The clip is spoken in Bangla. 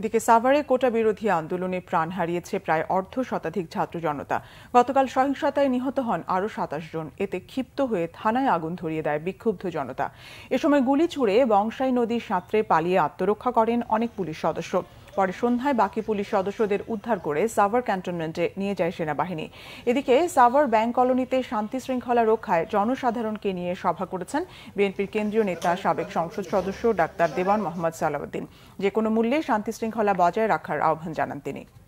এদিকে সাভারে কোটা বিরোধী আন্দোলনে প্রাণ হারিয়েছে প্রায় অর্ধ শতাধিক ছাত্র জনতা গতকাল সহিংসতায় নিহত হন আরও সাতাশ জন এতে ক্ষিপ্ত হয়ে থানায় আগুন ধরিয়ে দেয় বিক্ষুব্ধ জনতা এ সময় গুলি ছুড়ে বংশাই নদীর সাঁতরে পালিয়ে আত্মরক্ষা করেন অনেক পুলিশ সদস্য পরে সন্ধ্যায় বাকি পুলিশ সদস্যদের উদ্ধার করে সাভার ক্যান্টনমেন্টে নিয়ে যায় সেনাবাহিনী এদিকে সাভার ব্যাংক কলোনিতে শান্তি শৃঙ্খলা রক্ষায় জনসাধারণকে নিয়ে সভা করেছেন বিএনপির কেন্দ্রীয় নেতা সাবেক সংসদ সদস্য ডাক্তার দেওয়ান মোহাম্মদ সালাউদ্দিন যে কোনো মূল্যে শান্তি শৃঙ্খলা বজায় রাখার আহ্বান জানান তিনি